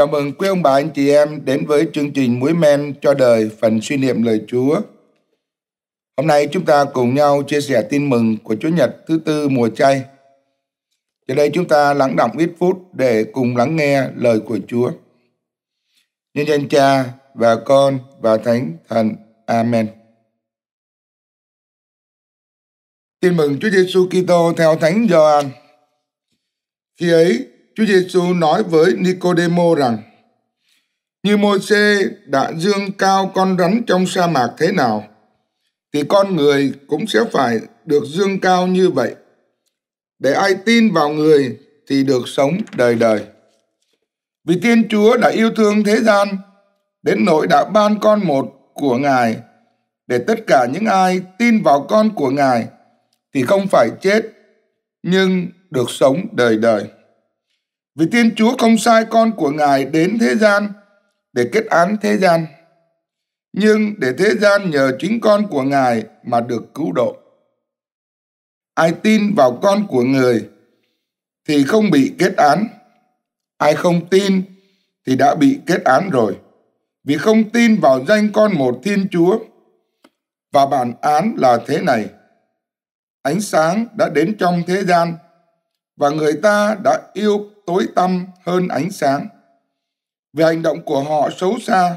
Chào mừng quý ông bà anh chị em đến với chương trình Muối Men cho đời phần suy niệm lời Chúa. Hôm nay chúng ta cùng nhau chia sẻ tin mừng của Chúa Nhật thứ tư mùa chay. Giờ đây chúng ta lắng đọng ít phút để cùng lắng nghe lời của Chúa. Nhân danh Cha và Con và Thánh Thần. Amen. Tin mừng Chúa Giêsu Kitô theo Thánh Gioan. Khi ấy, Chúa Giêsu nói với Nicodemo rằng như Môi-se đã dương cao con rắn trong sa mạc thế nào thì con người cũng sẽ phải được dương cao như vậy để ai tin vào người thì được sống đời đời. Vì Thiên Chúa đã yêu thương thế gian đến nỗi đã ban con một của Ngài để tất cả những ai tin vào con của Ngài thì không phải chết nhưng được sống đời đời. Vì Thiên Chúa không sai con của Ngài đến thế gian để kết án thế gian, nhưng để thế gian nhờ chính con của Ngài mà được cứu độ. Ai tin vào con của người thì không bị kết án. Ai không tin thì đã bị kết án rồi. Vì không tin vào danh con một Thiên Chúa và bản án là thế này. Ánh sáng đã đến trong thế gian và người ta đã yêu tối tăm hơn ánh sáng vì hành động của họ xấu xa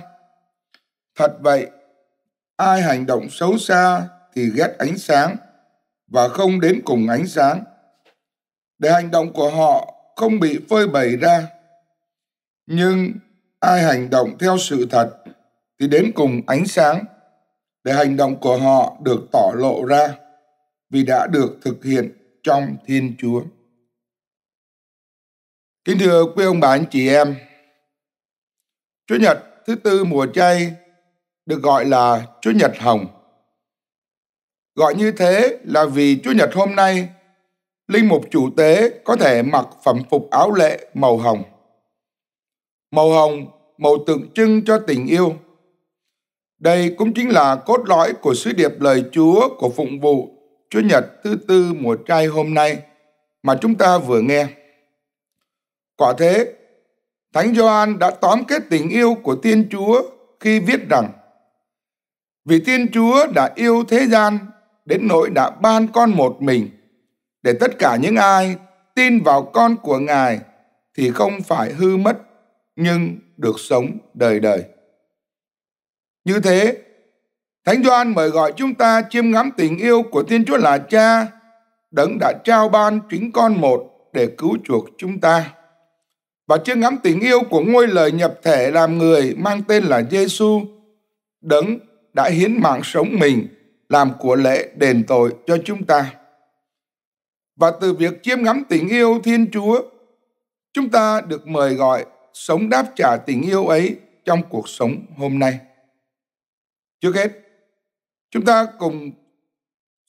thật vậy ai hành động xấu xa thì ghét ánh sáng và không đến cùng ánh sáng để hành động của họ không bị phơi bày ra nhưng ai hành động theo sự thật thì đến cùng ánh sáng để hành động của họ được tỏ lộ ra vì đã được thực hiện trong thiên chúa Kính thưa quý ông bà anh chị em, Chúa Nhật thứ tư mùa chay được gọi là Chúa Nhật Hồng. Gọi như thế là vì Chúa Nhật hôm nay, linh mục chủ tế có thể mặc phẩm phục áo lệ màu hồng. Màu hồng, màu tượng trưng cho tình yêu. Đây cũng chính là cốt lõi của sứ điệp lời Chúa của phụng vụ Chúa Nhật thứ tư mùa Chay hôm nay mà chúng ta vừa nghe. Quả thế, Thánh Gioan đã tóm kết tình yêu của Thiên Chúa khi viết rằng Vì Thiên Chúa đã yêu thế gian đến nỗi đã ban con một mình để tất cả những ai tin vào con của Ngài thì không phải hư mất nhưng được sống đời đời. Như thế, Thánh Gioan mời gọi chúng ta chiêm ngắm tình yêu của Thiên Chúa là Cha, đấng đã trao ban chính con một để cứu chuộc chúng ta và chiêm ngắm tình yêu của ngôi lời nhập thể làm người mang tên là Giêsu. Đấng đã hiến mạng sống mình làm của lễ đền tội cho chúng ta. Và từ việc chiêm ngắm tình yêu Thiên Chúa, chúng ta được mời gọi sống đáp trả tình yêu ấy trong cuộc sống hôm nay. Trước hết, chúng ta cùng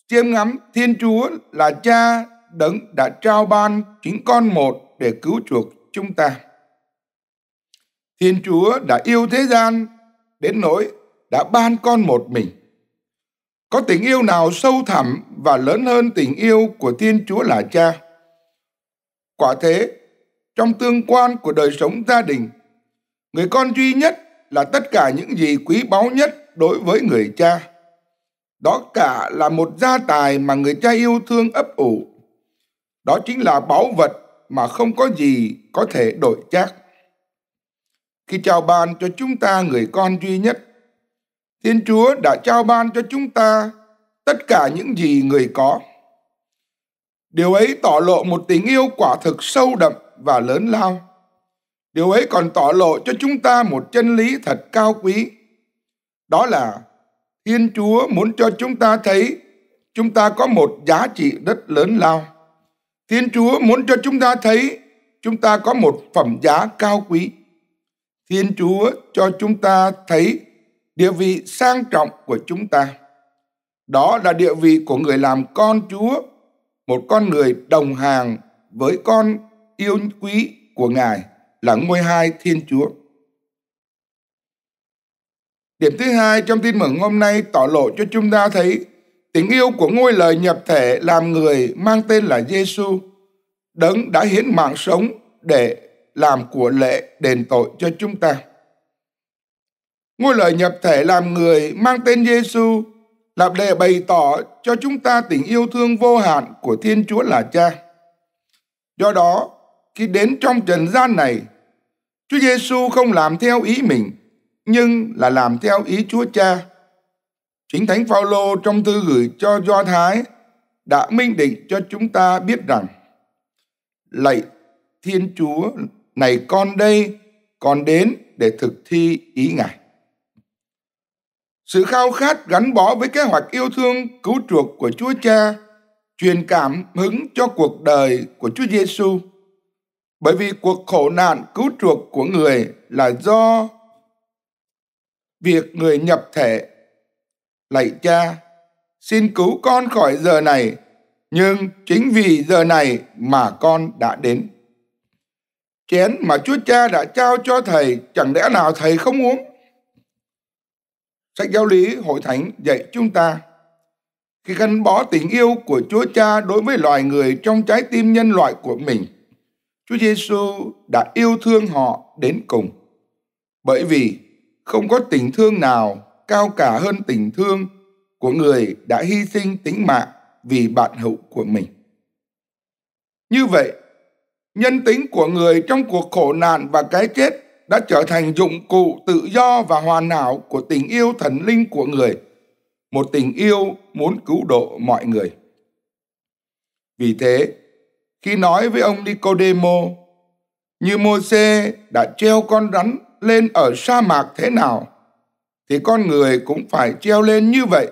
chiêm ngắm Thiên Chúa là cha đấng đã trao ban chính con một để cứu chuộc chúng ta. Thiên Chúa đã yêu thế gian đến nỗi đã ban con một mình. Có tình yêu nào sâu thẳm và lớn hơn tình yêu của Thiên Chúa là cha? Quả thế, trong tương quan của đời sống gia đình, người con duy nhất là tất cả những gì quý báu nhất đối với người cha. Đó cả là một gia tài mà người cha yêu thương ấp ủ. Đó chính là báu vật mà không có gì có thể đổi chác Khi trao ban cho chúng ta người con duy nhất, Thiên Chúa đã trao ban cho chúng ta tất cả những gì người có. Điều ấy tỏ lộ một tình yêu quả thực sâu đậm và lớn lao. Điều ấy còn tỏ lộ cho chúng ta một chân lý thật cao quý. Đó là Thiên Chúa muốn cho chúng ta thấy chúng ta có một giá trị rất lớn lao. Thiên Chúa muốn cho chúng ta thấy chúng ta có một phẩm giá cao quý. Thiên Chúa cho chúng ta thấy địa vị sang trọng của chúng ta. Đó là địa vị của người làm con Chúa, một con người đồng hàng với con yêu quý của Ngài là ngôi hai Thiên Chúa. Điểm thứ hai trong tin mừng hôm nay tỏ lộ cho chúng ta thấy Tình yêu của ngôi lời nhập thể làm người mang tên là Giêsu đấng đã hiến mạng sống để làm của lệ đền tội cho chúng ta. Ngôi lời nhập thể làm người mang tên Giêsu là để bày tỏ cho chúng ta tình yêu thương vô hạn của Thiên Chúa là Cha. Do đó, khi đến trong trần gian này, Chúa Giêsu không làm theo ý mình, nhưng là làm theo ý Chúa Cha Chính Thánh Phaolô trong thư gửi cho Do Thái đã minh định cho chúng ta biết rằng lạy Thiên Chúa này con đây, còn đến để thực thi ý Ngài. Sự khao khát gắn bó với kế hoạch yêu thương cứu chuộc của Chúa Cha truyền cảm hứng cho cuộc đời của Chúa Giêsu. Bởi vì cuộc khổ nạn cứu chuộc của người là do việc người nhập thể lạy cha xin cứu con khỏi giờ này nhưng chính vì giờ này mà con đã đến chén mà chúa cha đã trao cho thầy chẳng lẽ nào thầy không uống sách giáo lý hội thánh dạy chúng ta khi gắn bó tình yêu của Chúa Cha đối với loài người trong trái tim nhân loại của mình, Chúa Giêsu đã yêu thương họ đến cùng. Bởi vì không có tình thương nào cao cả hơn tình thương của người đã hy sinh tính mạng vì bạn hữu của mình. Như vậy, nhân tính của người trong cuộc khổ nạn và cái chết đã trở thành dụng cụ tự do và hoàn hảo của tình yêu thần linh của người, một tình yêu muốn cứu độ mọi người. Vì thế, khi nói với ông Nicodemo, như Môse đã treo con rắn lên ở sa mạc thế nào, thì con người cũng phải treo lên như vậy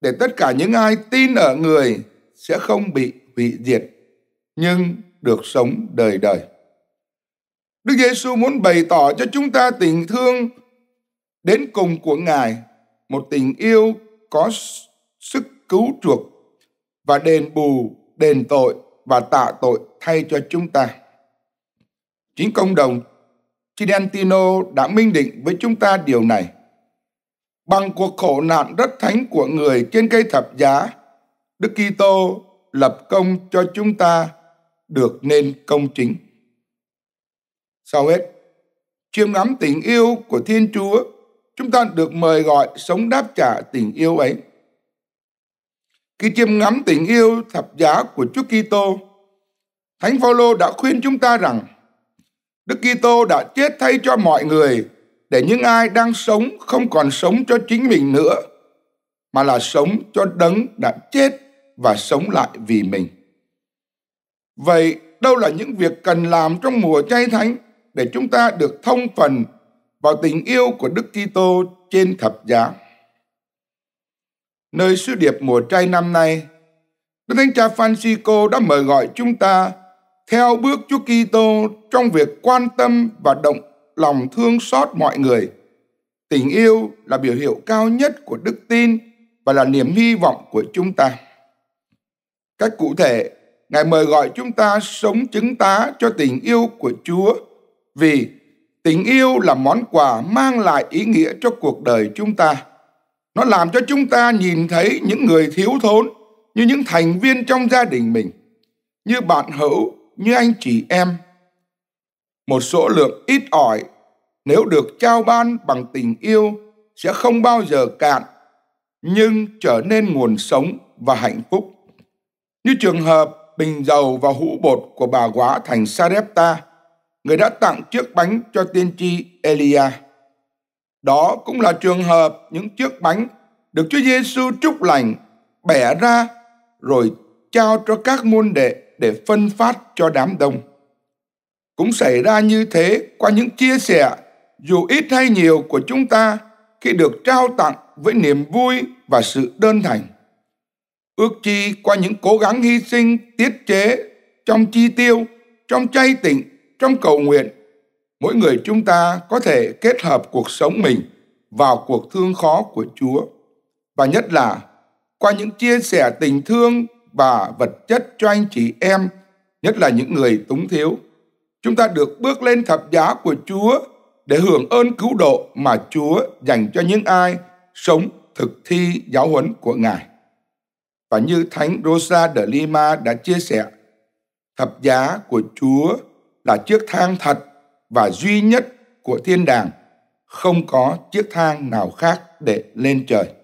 để tất cả những ai tin ở người sẽ không bị hủy diệt nhưng được sống đời đời. Đức Giêsu muốn bày tỏ cho chúng ta tình thương đến cùng của Ngài, một tình yêu có sức cứu chuộc và đền bù, đền tội và tạ tội thay cho chúng ta. Chính cộng đồng Chidentino đã minh định với chúng ta điều này bằng cuộc khổ nạn rất thánh của người trên cây thập giá, Đức Kitô lập công cho chúng ta được nên công chính. Sau hết, chiêm ngắm tình yêu của Thiên Chúa, chúng ta được mời gọi sống đáp trả tình yêu ấy. Khi chiêm ngắm tình yêu thập giá của Chúa Kitô, Thánh Phaolô đã khuyên chúng ta rằng Đức Kitô đã chết thay cho mọi người để những ai đang sống không còn sống cho chính mình nữa mà là sống cho đấng đã chết và sống lại vì mình. Vậy đâu là những việc cần làm trong mùa chay thánh để chúng ta được thông phần vào tình yêu của Đức Kitô trên thập giá? Nơi sứ điệp mùa chay năm nay, Đức Thánh Cha Francisco đã mời gọi chúng ta theo bước Chúa Kitô trong việc quan tâm và động lòng thương xót mọi người. Tình yêu là biểu hiệu cao nhất của đức tin và là niềm hy vọng của chúng ta. Cách cụ thể, Ngài mời gọi chúng ta sống chứng tá cho tình yêu của Chúa vì tình yêu là món quà mang lại ý nghĩa cho cuộc đời chúng ta. Nó làm cho chúng ta nhìn thấy những người thiếu thốn như những thành viên trong gia đình mình, như bạn hữu, như anh chị em. Một số lượng ít ỏi nếu được trao ban bằng tình yêu sẽ không bao giờ cạn nhưng trở nên nguồn sống và hạnh phúc. Như trường hợp bình dầu và hũ bột của bà quá thành Sarepta, người đã tặng chiếc bánh cho tiên tri Elia. Đó cũng là trường hợp những chiếc bánh được Chúa Giêsu chúc lành bẻ ra rồi trao cho các môn đệ để phân phát cho đám đông. Cũng xảy ra như thế qua những chia sẻ dù ít hay nhiều của chúng ta khi được trao tặng với niềm vui và sự đơn thành. Ước chi qua những cố gắng hy sinh, tiết chế, trong chi tiêu, trong chay tịnh, trong cầu nguyện, mỗi người chúng ta có thể kết hợp cuộc sống mình vào cuộc thương khó của Chúa. Và nhất là qua những chia sẻ tình thương và vật chất cho anh chị em, nhất là những người túng thiếu. Chúng ta được bước lên thập giá của Chúa để hưởng ơn cứu độ mà Chúa dành cho những ai sống thực thi giáo huấn của Ngài. Và như Thánh Rosa de Lima đã chia sẻ, thập giá của Chúa là chiếc thang thật và duy nhất của thiên đàng, không có chiếc thang nào khác để lên trời.